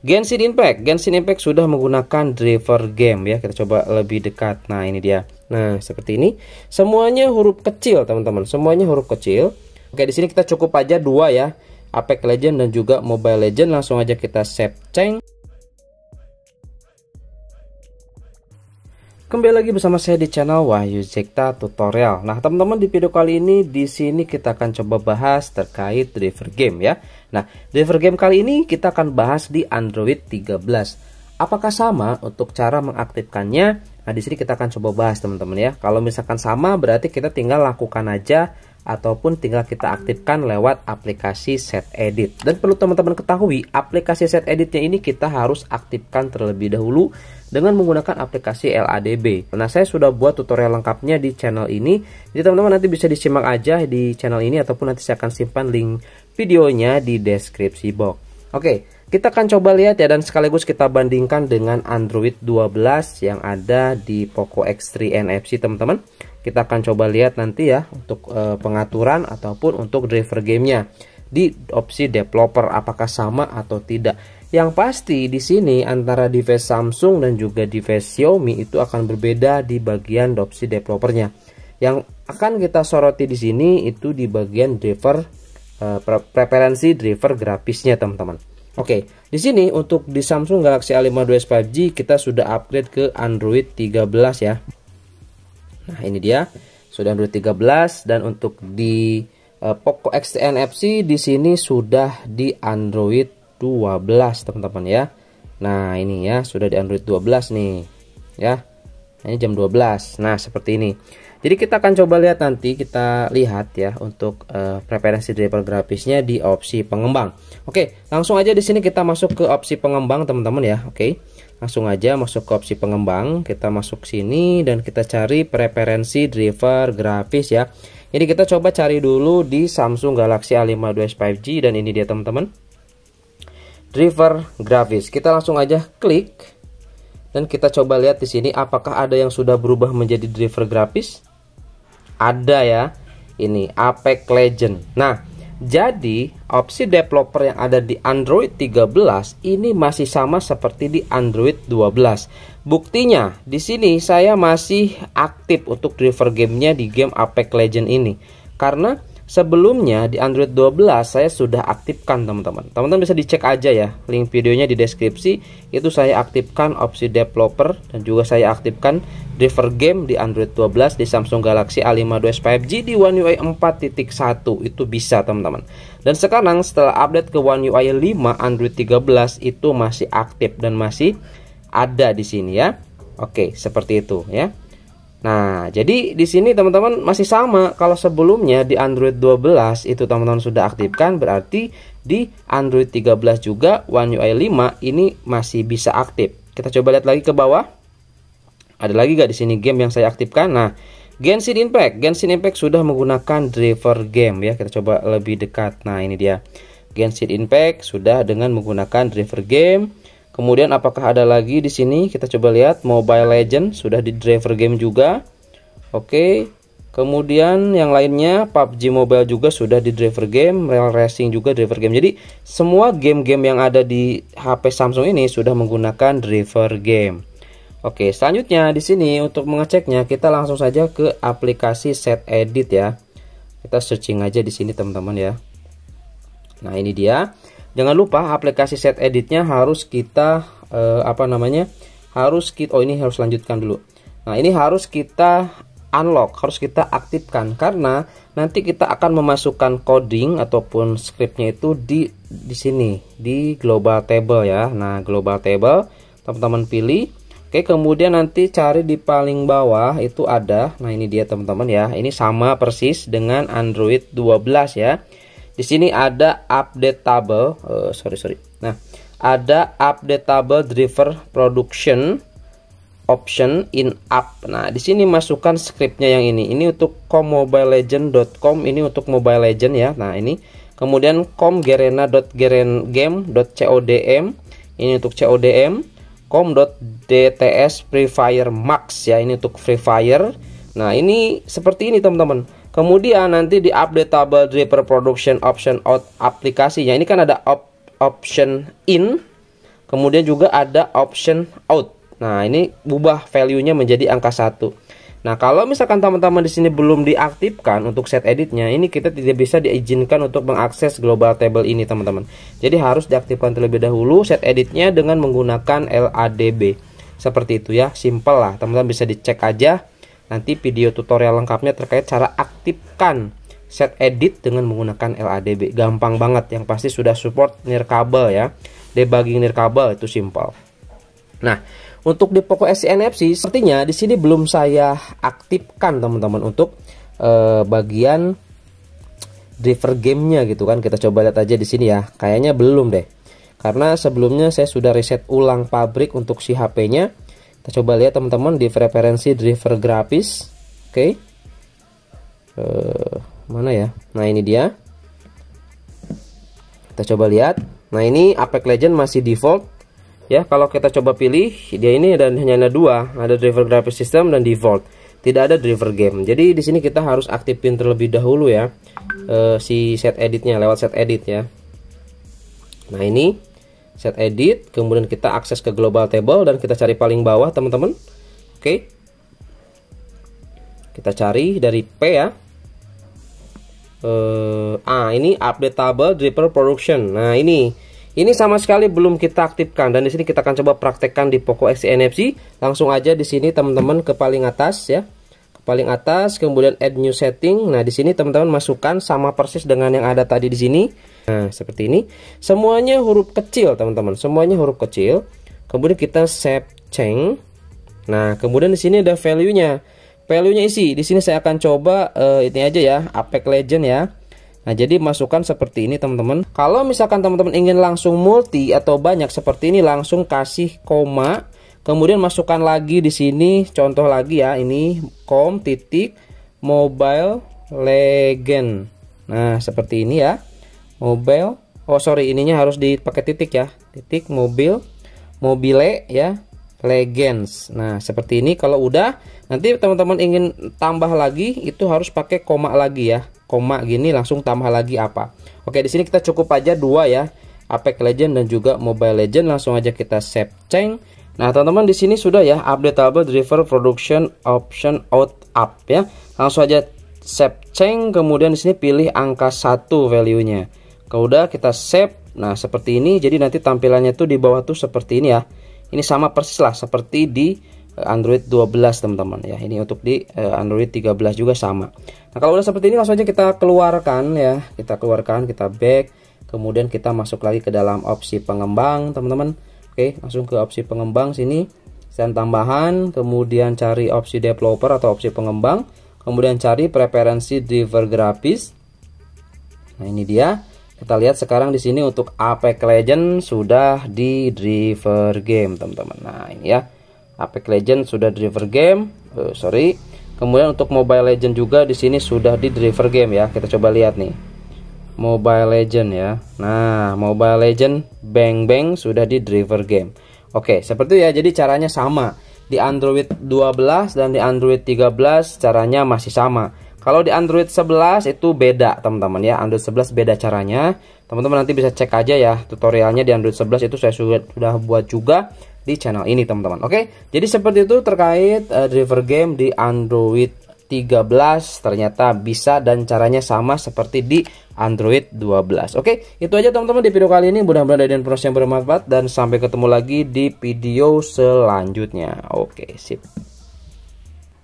Genshin Impact. Genshin Impact sudah menggunakan driver game ya. Kita coba lebih dekat. Nah, ini dia. Nah, seperti ini. Semuanya huruf kecil, teman-teman. Semuanya huruf kecil. Oke, di sini kita cukup aja dua ya. Apex Legend dan juga Mobile Legend langsung aja kita save change. Kembali lagi bersama saya di channel Wahyu Zekta Tutorial. Nah, teman-teman di video kali ini di sini kita akan coba bahas terkait driver game ya. Nah, driver game kali ini kita akan bahas di Android 13. Apakah sama untuk cara mengaktifkannya? Nah, di sini kita akan coba bahas teman-teman ya. Kalau misalkan sama berarti kita tinggal lakukan aja ataupun tinggal kita aktifkan lewat aplikasi set edit dan perlu teman-teman ketahui aplikasi set editnya ini kita harus aktifkan terlebih dahulu dengan menggunakan aplikasi LADB nah saya sudah buat tutorial lengkapnya di channel ini jadi teman-teman nanti bisa disimak aja di channel ini ataupun nanti saya akan simpan link videonya di deskripsi box oke kita akan coba lihat ya dan sekaligus kita bandingkan dengan Android 12 yang ada di Poco X3 NFC teman-teman kita akan coba lihat nanti ya untuk e, pengaturan ataupun untuk driver gamenya di opsi developer apakah sama atau tidak. Yang pasti di sini antara device Samsung dan juga device Xiaomi itu akan berbeda di bagian opsi developernya. Yang akan kita soroti di sini itu di bagian driver e, preferensi driver grafisnya teman-teman. Oke, di sini untuk di Samsung Galaxy A52s 5G kita sudah upgrade ke Android 13 ya. Nah, ini dia sudah Android 13 dan untuk di uh, Poco X10 FC di sini sudah di Android 12, teman-teman ya. Nah, ini ya, sudah di Android 12 nih. Ya. Nah, ini jam 12. Nah, seperti ini. Jadi kita akan coba lihat nanti kita lihat ya untuk uh, preferensi driver grafisnya di opsi pengembang. Oke, langsung aja di sini kita masuk ke opsi pengembang teman-teman ya. Oke langsung aja masuk ke opsi pengembang kita masuk sini dan kita cari preferensi driver grafis ya jadi kita coba cari dulu di Samsung Galaxy A52s 5G dan ini dia teman-teman driver grafis kita langsung aja klik dan kita coba lihat di sini apakah ada yang sudah berubah menjadi driver grafis ada ya ini Apex Legend nah jadi, opsi developer yang ada di Android 13 ini masih sama seperti di Android 12. Buktinya, di sini saya masih aktif untuk driver gamenya di game Apex Legend ini. Karena sebelumnya di Android 12 saya sudah aktifkan teman-teman. Teman-teman bisa dicek aja ya, link videonya di deskripsi. Itu saya aktifkan opsi developer dan juga saya aktifkan driver game di Android 12 di Samsung Galaxy A52s 5G di One UI 4.1 itu bisa teman-teman dan sekarang setelah update ke One UI 5 Android 13 itu masih aktif dan masih ada di sini ya Oke seperti itu ya Nah, jadi di sini teman-teman masih sama kalau sebelumnya di Android 12 itu teman-teman sudah aktifkan berarti di Android 13 juga One UI 5 ini masih bisa aktif. Kita coba lihat lagi ke bawah. Ada lagi gak di sini game yang saya aktifkan? Nah, Genshin Impact. Genshin Impact sudah menggunakan driver game ya. Kita coba lebih dekat. Nah, ini dia. Genshin Impact sudah dengan menggunakan driver game. Kemudian apakah ada lagi di sini? Kita coba lihat Mobile Legend sudah di driver game juga. Oke. Kemudian yang lainnya PUBG Mobile juga sudah di driver game, Real Racing juga driver game. Jadi semua game-game yang ada di HP Samsung ini sudah menggunakan driver game. Oke, selanjutnya di sini untuk mengeceknya kita langsung saja ke aplikasi set edit ya. Kita searching aja di sini teman-teman ya. Nah, ini dia. Jangan lupa aplikasi set editnya harus kita eh, apa namanya? Harus kita oh ini harus lanjutkan dulu. Nah, ini harus kita unlock, harus kita aktifkan karena nanti kita akan memasukkan coding ataupun scriptnya itu di di sini di global table ya. Nah, global table teman-teman pilih Oke, kemudian nanti cari di paling bawah itu ada. Nah, ini dia teman-teman ya. Ini sama persis dengan Android 12 ya. Di sini ada update table, uh, eh, sorry sorry. Nah, ada update table driver production option in app. Nah, di sini masukkan scriptnya yang ini. Ini untuk commobilelegend.com ini untuk mobile legend ya. Nah, ini kemudian comgerena.geren.game.codm ini untuk CODM com.dts Free Fire Max ya ini untuk Free Fire. Nah, ini seperti ini teman-teman. Kemudian nanti di update table driver Production option out aplikasinya. Ini kan ada op option in, kemudian juga ada option out. Nah, ini ubah value-nya menjadi angka satu. Nah, kalau misalkan teman-teman di sini belum diaktifkan untuk set editnya, ini kita tidak bisa diizinkan untuk mengakses global table ini, teman-teman. Jadi harus diaktifkan terlebih dahulu set editnya dengan menggunakan LADB. Seperti itu ya, simple lah. Teman-teman bisa dicek aja nanti video tutorial lengkapnya terkait cara aktifkan set edit dengan menggunakan LADB. Gampang banget, yang pasti sudah support nirkabel ya. Debugging nirkabel itu simple. Nah, untuk di Poco S NFC sepertinya di sini belum saya aktifkan teman-teman untuk eh, bagian driver gamenya gitu kan. Kita coba lihat aja di sini ya. Kayaknya belum deh. Karena sebelumnya saya sudah reset ulang pabrik untuk si HP-nya. Kita coba lihat teman-teman di preferensi driver grafis. Oke. Okay. Eh, mana ya? Nah, ini dia. Kita coba lihat. Nah, ini Apex Legend masih default ya kalau kita coba pilih dia ini dan hanya ada dua ada driver graphic system dan default tidak ada driver game jadi di sini kita harus aktifin terlebih dahulu ya uh, si set editnya lewat set edit ya nah ini set edit kemudian kita akses ke global table dan kita cari paling bawah teman-teman oke kita cari dari P ya uh, ah ini update table driver production nah ini ini sama sekali belum kita aktifkan dan di sini kita akan coba praktekkan di Poco X NFC. Langsung aja di sini teman-teman ke paling atas ya. Ke paling atas kemudian add new setting. Nah, di sini teman-teman masukkan sama persis dengan yang ada tadi di sini. Nah, seperti ini. Semuanya huruf kecil, teman-teman. Semuanya huruf kecil. Kemudian kita save change. Nah, kemudian di sini ada value-nya. Value-nya isi. Di sini saya akan coba uh, ini aja ya, Apex Legend ya. Nah, jadi masukkan seperti ini teman-teman. Kalau misalkan teman-teman ingin langsung multi atau banyak seperti ini langsung kasih koma, kemudian masukkan lagi di sini contoh lagi ya, ini com titik mobile legend. Nah, seperti ini ya. Mobile Oh, sorry, ininya harus dipakai titik ya. Titik mobil mobile ya. Legends. Nah, seperti ini kalau udah nanti teman-teman ingin tambah lagi itu harus pakai koma lagi ya. Koma gini langsung tambah lagi apa. Oke, di sini kita cukup aja dua ya. Apex Legend dan juga Mobile Legend langsung aja kita save change. Nah, teman-teman di sini sudah ya updateable driver production option out up ya. Langsung aja save change kemudian di sini pilih angka 1 value-nya. Kalau udah kita save. Nah, seperti ini jadi nanti tampilannya tuh di bawah tuh seperti ini ya ini sama persis lah seperti di eh, Android 12 teman-teman ya. Ini untuk di eh, Android 13 juga sama. Nah, kalau udah seperti ini langsung aja kita keluarkan ya. Kita keluarkan, kita back, kemudian kita masuk lagi ke dalam opsi pengembang, teman-teman. Oke, langsung ke opsi pengembang sini. Dan tambahan, kemudian cari opsi developer atau opsi pengembang, kemudian cari preferensi driver grafis. Nah, ini dia. Kita lihat sekarang di sini untuk Apex Legend sudah di driver game, teman-teman. Nah, ini ya. Apex Legend sudah driver game. Oh, sorry. Kemudian untuk Mobile Legend juga di sini sudah di driver game ya. Kita coba lihat nih. Mobile Legend ya. Nah, Mobile Legend Bang Bang sudah di driver game. Oke, seperti itu ya. Jadi caranya sama. Di Android 12 dan di Android 13 caranya masih sama kalau di Android 11 itu beda teman-teman ya. Android 11 beda caranya. Teman-teman nanti bisa cek aja ya tutorialnya di Android 11 itu saya sudah buat juga di channel ini teman-teman. Oke, jadi seperti itu terkait uh, driver game di Android 13 ternyata bisa dan caranya sama seperti di Android 12. Oke, itu aja teman-teman di video kali ini. Mudah-mudahan ada informasi yang bermanfaat dan sampai ketemu lagi di video selanjutnya. Oke, sip.